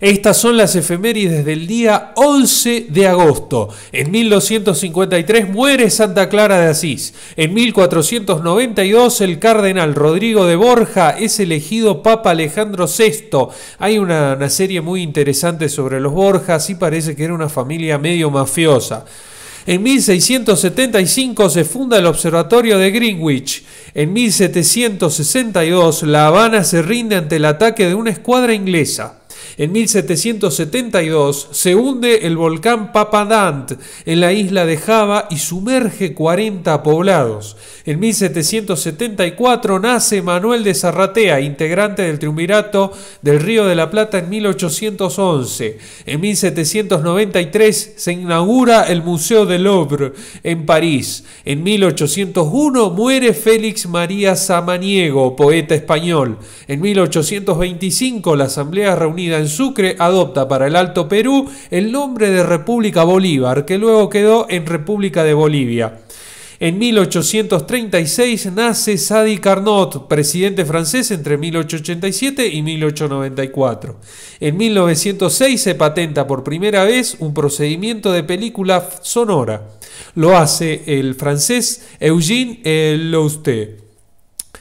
Estas son las efemérides del día 11 de agosto. En 1253 muere Santa Clara de Asís. En 1492 el cardenal Rodrigo de Borja es elegido Papa Alejandro VI. Hay una, una serie muy interesante sobre los Borjas y parece que era una familia medio mafiosa. En 1675 se funda el Observatorio de Greenwich. En 1762 La Habana se rinde ante el ataque de una escuadra inglesa. En 1772 se hunde el volcán Papadant en la isla de Java y sumerge 40 poblados. En 1774 nace Manuel de Zarratea, integrante del Triunvirato del Río de la Plata en 1811. En 1793 se inaugura el Museo del Louvre en París. En 1801 muere Félix María Samaniego, poeta español. En 1825 la Asamblea reunida en Sucre adopta para el Alto Perú el nombre de República Bolívar, que luego quedó en República de Bolivia. En 1836 nace Sadi Carnot, presidente francés entre 1887 y 1894. En 1906 se patenta por primera vez un procedimiento de película sonora. Lo hace el francés Eugène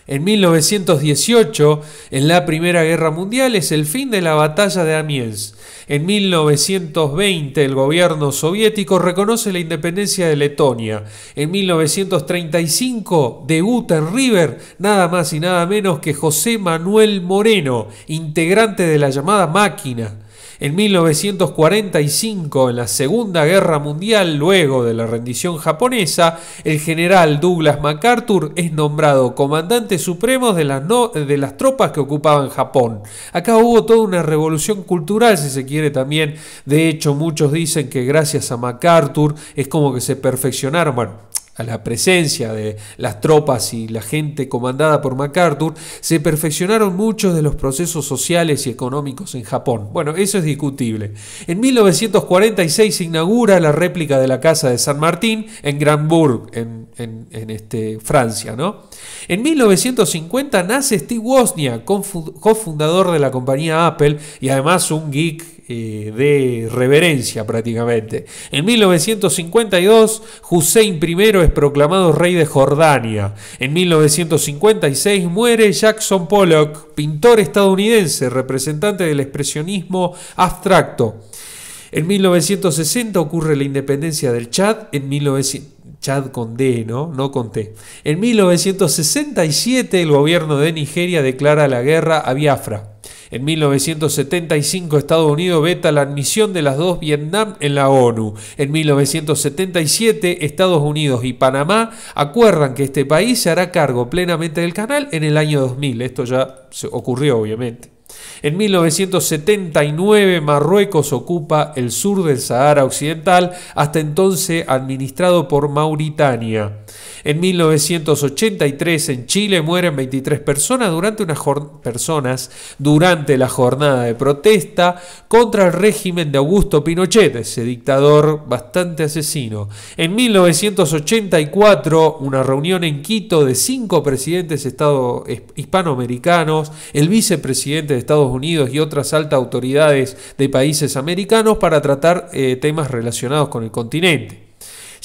en 1918, en la Primera Guerra Mundial, es el fin de la batalla de Amiens. En 1920, el gobierno soviético reconoce la independencia de Letonia. En 1935, debuta en River nada más y nada menos que José Manuel Moreno, integrante de la llamada máquina. En 1945, en la Segunda Guerra Mundial, luego de la rendición japonesa, el general Douglas MacArthur es nombrado comandante supremo de las, tropas que ocupaban Japón. Acá hubo toda una revolución cultural, si se quiere también. De hecho, muchos dicen que gracias a MacArthur es como que se perfeccionaron a la presencia de las tropas y la gente comandada por MacArthur, se perfeccionaron muchos de los procesos sociales y económicos en Japón. Bueno, eso es discutible. En 1946 se inaugura la réplica de la Casa de San Martín en Granburg, en, en, este, Francia. ¿no? En 1950 nace Steve Wozniak, cofundador de la compañía Apple y además un geek eh, de reverencia prácticamente. En 1952, Hussein I proclamado rey de Jordania. En 1956 muere Jackson Pollock, pintor estadounidense, representante del expresionismo abstracto. En 1960 ocurre la independencia del Chad, En 1967 el gobierno de Nigeria declara la guerra a Biafra. En 1975 Estados Unidos veta la admisión de las dos Vietnam en la ONU. En 1977 Estados Unidos y Panamá acuerdan que este país se hará cargo plenamente del canal en el año 2000. Esto ya ocurrió obviamente. En 1979 Marruecos ocupa el sur del Sahara Occidental, hasta entonces administrado por Mauritania. En 1983 en Chile mueren 23 personas durante, una personas durante la jornada de protesta contra el régimen de Augusto Pinochet, ese dictador bastante asesino. En 1984 una reunión en Quito de cinco presidentes estado hispanoamericanos, el vicepresidente de Estados Unidos y otras altas autoridades de países americanos para tratar eh, temas relacionados con el continente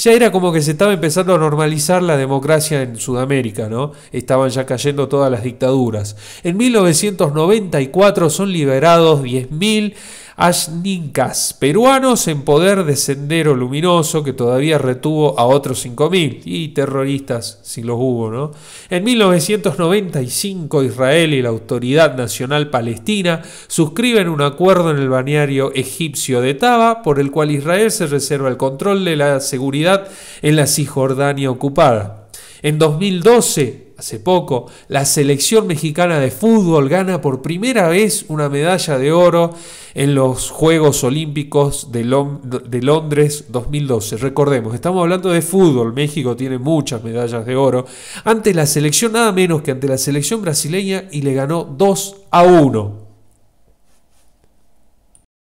ya era como que se estaba empezando a normalizar la democracia en Sudamérica, ¿no? Estaban ya cayendo todas las dictaduras. En 1994 son liberados 10.000 ashninkas peruanos en poder de Sendero Luminoso, que todavía retuvo a otros 5.000, y terroristas si los hubo. ¿no? En 1995, Israel y la Autoridad Nacional Palestina suscriben un acuerdo en el baneario egipcio de Taba, por el cual Israel se reserva el control de la seguridad en la Cisjordania ocupada. En 2012, hace poco. La selección mexicana de fútbol gana por primera vez una medalla de oro en los Juegos Olímpicos de, Londres 2012. Recordemos, estamos hablando de fútbol. México tiene muchas medallas de oro. Ante la selección, nada menos que ante la selección brasileña, y le ganó 2 a 1.